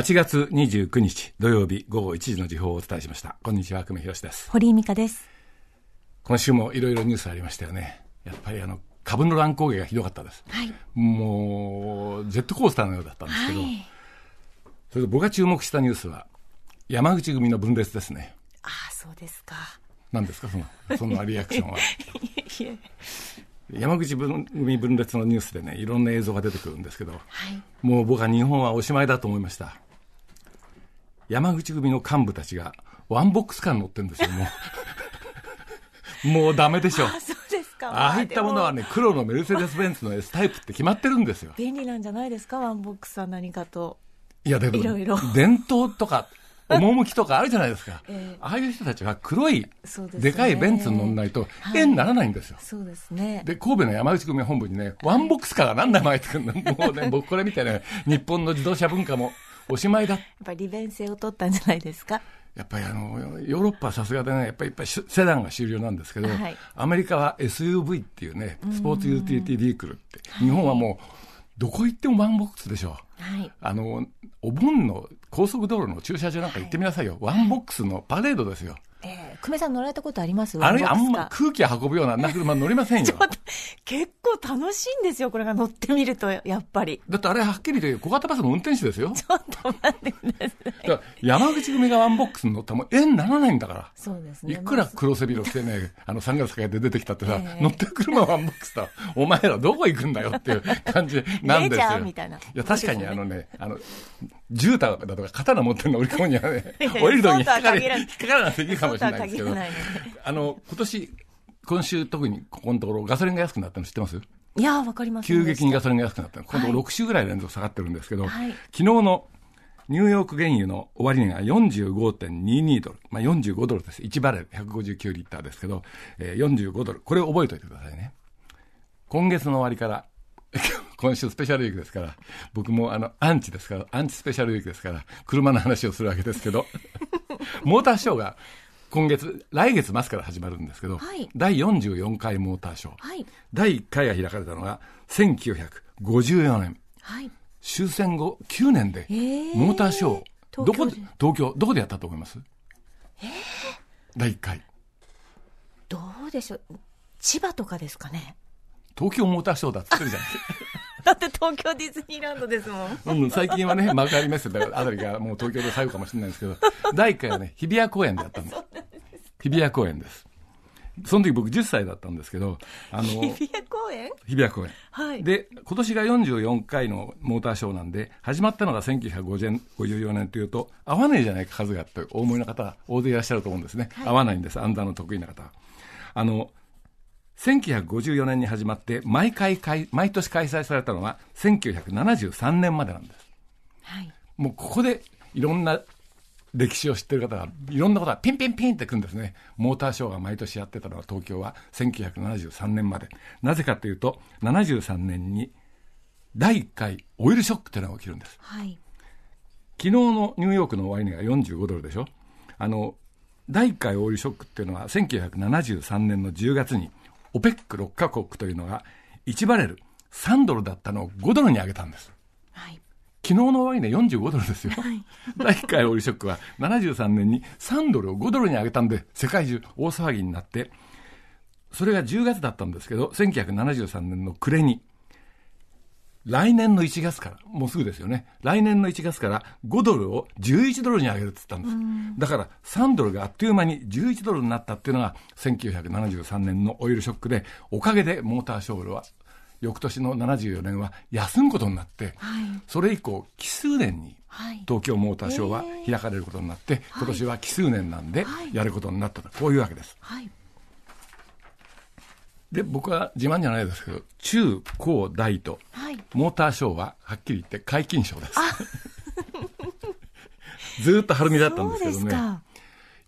8月29日土曜日午後1時の時報をお伝えしましたこんにちは久米宏です堀井美香です今週もいろいろニュースありましたよねやっぱりあの株の乱高下がひどかったです、はい、もうジェットコースターのようだったんですけど、はい、それと僕が注目したニュースは山口組の分裂ですねああそうですか何ですかそのそのリアクションは 山口分組分裂のニュースでねいろんな映像が出てくるんですけど、はい、もう僕は日本はおしまいだと思いました山口組の幹部たちが、ワンボックスカーに乗ってるんですよ、もう。もうダメでしょ。あ、そうですか。ああいったものはね、黒のメルセデス・ベンツの S タイプって決まってるんですよ。便利なんじゃないですか、ワンボックスは何かと。いや、でも、いろいろ伝統とか、趣とかあるじゃないですか、えー、ああいう人たちは黒いで,、かいベンツに乗んないと縁にならないんですよ、そうですねで神戸の山口組本部にねワンボックスカーが何台も入ってくるの、もうね僕これ見てね日本の自動車文化もおしまいだ。やっぱり利便性を取ったんじゃないですか。やっぱりあのヨーロッパはさすがでね、やっぱりセダンが終了なんですけど、はい、アメリカは SUV っていうね、スポーツユーティリティビークルって、日本はもう、どこ行ってもワンボックスでしょう、はい、あのお盆の高速道路の駐車場なんか行ってみなさいよ、はい、ワンボックスのパレードですよ。えー、久米さん乗られたことありますあれあんま空気運ぶような車乗りませんよ。結構楽しいんですよ、これが乗ってみると、やっぱり。だってあれはっきり言いう小型バスの運転手ですよ。ちょっと待ってください。山口組がワンボックスに乗ったらもう縁ならないんだから。そうですね。いくら黒背広してね、あの、ラ月かけて出てきたってさ、えー、乗ってくるワンボックスだ。お前らどこ行くんだよっていう感じなんですよ。みたいな。いや、確かにあのね、あの、絨毯だとか刀持ってるの折り込むにはね、降りるときに引っかかる、引っかからなくていいかもしれないですけど、あの、今年、今週特にここのところガソリンが安くなったの知ってますいやわかります急激にガソリンが安くなった今度6週ぐらい連続下がってるんですけど、はい、昨日のニューヨーク原油の終値が45.22ドル、まあ、45ドルです、1バレル159リッターですけど、えー、45ドル、これを覚えておいてくださいね。今月の終わりから、今週スペシャルウィークですから、僕もあのアンチですから、アンチスペシャルウィークですから、車の話をするわけですけど、モーターショーが今月、来月末から始まるんですけど、はい、第44回モーターショー、はい、第1回が開かれたのが1954年、はい、終戦後9年で、モーターショー、えー、どこで東京、どこでやったと思います、えー、第1回。どうでしょう、千葉とかですかね。東京モーターショーだっつってるじゃん。だって東京ディズニーランドですもん。うん、最近はね、幕張メッセだあたりがもう東京で最後かもしれないんですけど、第1回はね、日比谷公園でやったんです。日比谷公園です。その時僕10歳だったんですけど、あの、日比谷公園日比谷公園。はい。で、今年が44回のモーターショーなんで、始まったのが1954年というと、合わないじゃないか数がと大思いの方、大勢いらっしゃると思うんですね。はい、合わないんです、アンダーの得意な方。あの、1954年に始まって、毎回毎年開催されたのは、1973年までなんです。はい。もうここでいろんな歴史を知ってる方がいろんなことがピンピンピンってくるんですねモーターショーが毎年やってたのは東京は1973年までなぜかというと73年に第1回オイルショックというのが起きるんです、はい、昨日のニューヨークの終値が45ドルでしょあの第1回オイルショックっていうのは1973年の10月に OPEC6 カ国というのが1バレル3ドルだったのを5ドルに上げたんです、はい、昨日の終値十五ドルですよ。はい、第1回オリショックは73年に3ドルを5ドルに上げたんで、世界中大騒ぎになって、それが10月だったんですけど、1973年の暮れに、来年の1月から、もうすぐですよね。来年の1月から5ドルを11ドルに上げるって言ったんです。だから3ドルがあっという間に11ドルになったっていうのが1973年のオイルショックで、おかげでモーターショールは翌年の74年は休むことになって、はい、それ以降奇数年に東京モーターショーは開かれることになって、はい、今年は奇数年なんでやることになったと、はい、こういうわけです。で僕は自慢じゃないですけど中高大と、モーターショーははっきり言って皆勤賞です ずっと晴海だったんですけどね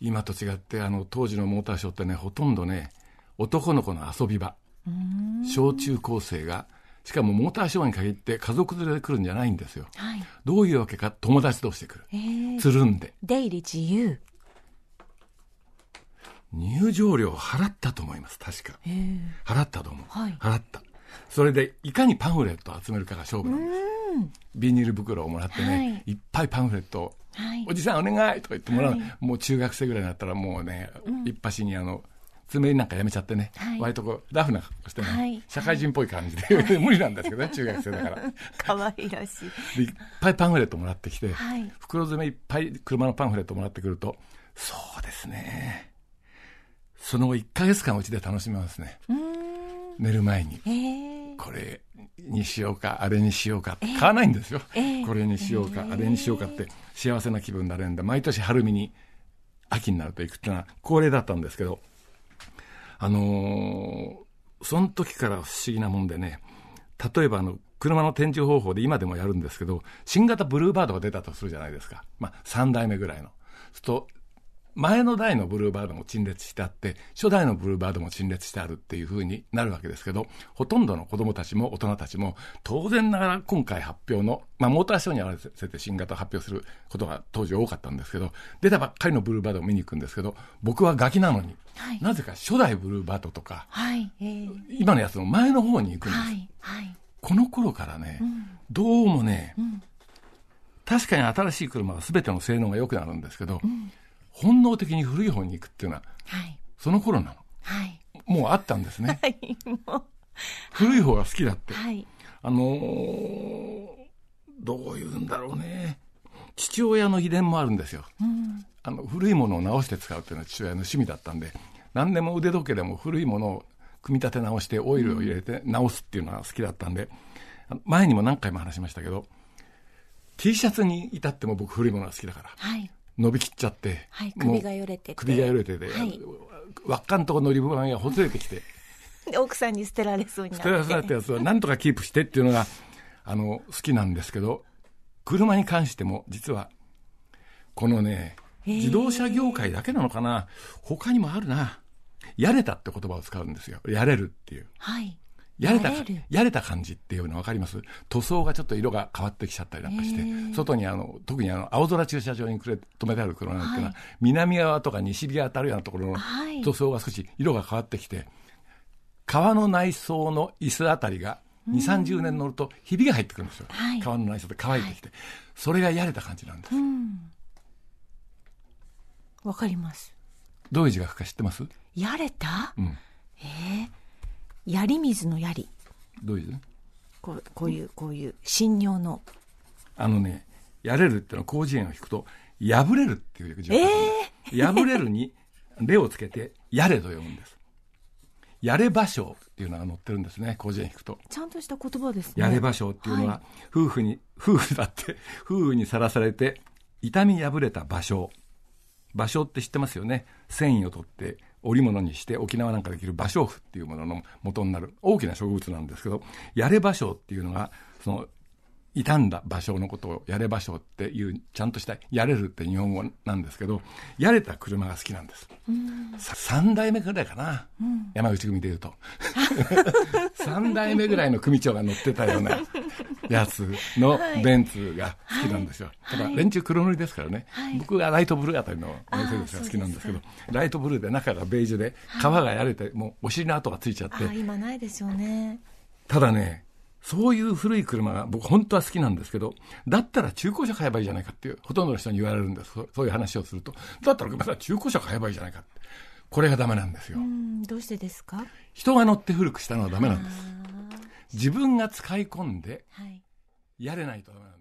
今と違ってあの当時のモーターショーってねほとんどね男の子の遊び場小中高生がしかもモーターショーに限って家族連れで来るんじゃないんですよ、はい、どういうわけか友達同士で来る、えー、つるんで出入り自由入場料払ったと思います確か、えー、払ったと思う、はい、払ったそれでいかにパンフレットを集めるかが勝負なんですビニール袋をもらってね、はい、いっぱいパンフレットを、はい、おじさんお願いとか言ってもらう、はい、もう中学生ぐらいになったらもうね、うん、いっぱしにあの爪なんかやめちゃってね、はい、割とこうラフな格好してね、はい、社会人っぽい感じで、はい、無理なんですけどね中学生だから 可愛らしいいっぱいパンフレットもらってきて、袋詰めいっぱい車のパンフレットもらってくるとそうですねその後1か月間うちで楽しめますね寝る前に、これにしようかあれにしようか、えー、買わないんですよ、えー、これにしようか、あれにしようかって幸せな気分になれるんで毎年春見に秋になると行くっていうのは恒例だったんですけどあのー、その時から不思議なもんでね、例えばあの、車の展示方法で今でもやるんですけど、新型ブルーバードが出たとするじゃないですか。まあ、3代目ぐらいの。すると、前の代のブルーバードも陳列してあって、初代のブルーバードも陳列してあるっていうふうになるわけですけど、ほとんどの子供たちも大人たちも、当然ながら今回発表の、まあ、モーターショーに合わせて新型を発表することが当時多かったんですけど、出たばっかりのブルーバードを見に行くんですけど、僕はガキなのに、はい、なぜか初代ブルーバードとか、はいえー、今のやつの前の方に行くんです。はいはい、この頃からね、うん、どうもね、うん確かに新しい車は全ての性能が良くなるんですけど、うん、本能的に古い方に行くっていうのは、はい、その頃なの、はい、もうあったんですね、はい、古い方が好きだって、はい、あのー、どう言うんだろうね父親の遺伝もあるんですよ、うん、あの古いものを直して使うっていうのは父親の趣味だったんで何でも腕時計でも古いものを組み立て直してオイルを入れて直すっていうのは好きだったんで、うん、前にも何回も話しましたけど T シャツに至っても僕古いものが好きだから、はい、伸びきっちゃって、はい、首がよれて首がよれてで、はい、輪っかんとこのリボがほつれてきて 奥さんに捨てられそうになって捨てられそうなやつはなんとかキープしてっていうのがあの好きなんですけど車に関しても実はこのね自動車業界だけなのかな、えー、他にもあるなやれたって言葉を使うんですよやれるっていう、はい、やれたやれた感じっていうの分かります塗装がちょっと色が変わってきちゃったりなんかして、外にあの特にあの青空駐車場にくれ止めてある車なんていうのは、はい、南側とか西日当たるようなところの塗装が少し色が変わってきて、はい、川の内装の椅子あたりが2 3 0年乗るとひびが入ってくるんですよ、川の内装で乾いてきて、それがやれた感じなんです。わ、かりますどういう字が書くか知ってますやれた、うん、えー槍水の槍。どういうこうこういう、こういう、信用の。あのね、やれるってのは広辞苑を引くと、破れるっていう字、えー、破れるに、例をつけて、やれと読むんです。やれ芭蕉っていうのが載ってるんですね、広辞苑引くと。ちゃんとした言葉ですね。やれ芭蕉っていうのは、はい、夫婦に、夫婦だって、夫婦にさらされて、痛み破れた芭蕉。芭蕉って知ってますよね。繊維を取って織物にして沖縄なんかできる芭蕉布っていうものの元になる大きな植物なんですけどやれ芭蕉っていうのがその傷んだ芭蕉のことをやれ芭蕉っていうちゃんとしたやれるって日本語なんですけどやれた車が好きなんです、う3代目ぐらいかな、うん、山口組で言うと3代目ぐらいの組長が乗ってたようなやつのベンツが好きなんですよ。ただ、連中黒塗りですからね、僕がライトブルーあたりのメルセデスが好きなんですけど、ライトブルーで中がベージュで、皮がやれて、もうお尻の跡がついちゃって。今ないですよね。ただね、そういう古い車が僕本当は好きなんですけど、だったら中古車買えばいいじゃないかっていう、ほとんどの人に言われるんです。そういう話をすると。だったらまめ中古車買えばいいじゃないかって。これがダメなんですよ。どうしてですか人が乗って古くしたのはダメなんです。自分が使い込んでやれないとダメなんです。